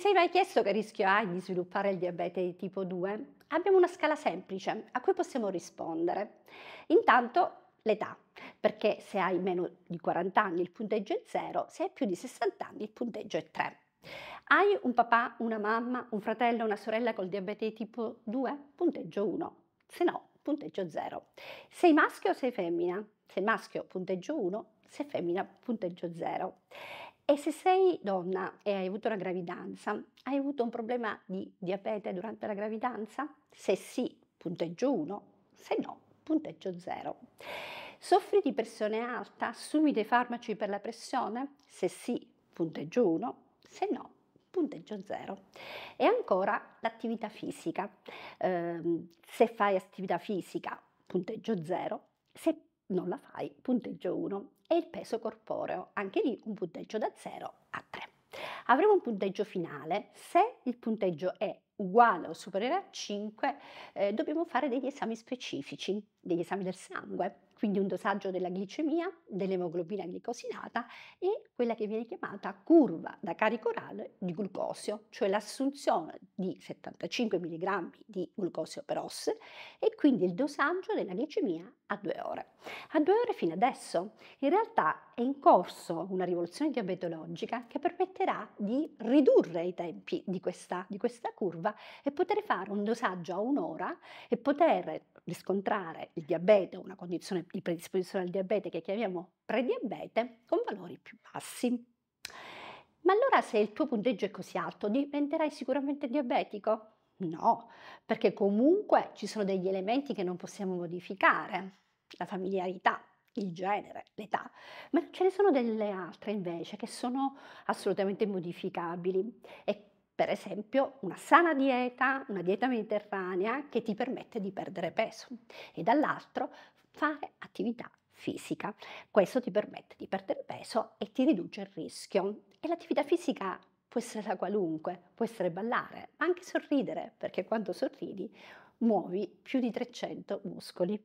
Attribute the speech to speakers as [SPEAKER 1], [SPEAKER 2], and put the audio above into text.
[SPEAKER 1] sei mai chiesto che rischio hai di sviluppare il diabete di tipo 2? Abbiamo una scala semplice a cui possiamo rispondere. Intanto l'età, perché se hai meno di 40 anni il punteggio è 0, se hai più di 60 anni il punteggio è 3. Hai un papà, una mamma, un fratello, una sorella col diabete di tipo 2? Punteggio 1. Se no, punteggio 0. Sei maschio o sei femmina? Se maschio, punteggio 1, se femmina, punteggio 0. E se sei donna e hai avuto una gravidanza, hai avuto un problema di diabete durante la gravidanza? Se sì, punteggio 1, se no, punteggio 0. Soffri di pressione alta? Assumi dei farmaci per la pressione? Se sì, punteggio 1, se no, punteggio 0. E ancora l'attività fisica. Eh, se fai attività fisica, punteggio 0. Se non la fai, punteggio 1. E il peso corporeo, anche lì un punteggio da 0 a 3. Avremo un punteggio finale, se il punteggio è uguale o superiore a 5, eh, dobbiamo fare degli esami specifici, degli esami del sangue, quindi un dosaggio della glicemia, dell'emoglobina glicosinata e quella che viene chiamata curva da carico orale di glucosio, cioè l'assunzione di 75 mg di glucosio per os e quindi il dosaggio della glicemia a due ore. A due ore fino adesso. In realtà è in corso una rivoluzione diabetologica che permetterà di ridurre i tempi di questa, di questa curva e poter fare un dosaggio a un'ora e poter riscontrare il diabete, una condizione di predisposizione al diabete che chiamiamo prediabete con valori più bassi. Ma allora se il tuo punteggio è così alto diventerai sicuramente diabetico? No, perché comunque ci sono degli elementi che non possiamo modificare, la familiarità, il genere, l'età, ma ce ne sono delle altre invece che sono assolutamente modificabili e per esempio una sana dieta, una dieta mediterranea che ti permette di perdere peso e dall'altro fare attività fisica. Questo ti permette di perdere peso e ti riduce il rischio. E l'attività fisica può essere da qualunque, può essere ballare, ma anche sorridere, perché quando sorridi muovi più di 300 muscoli.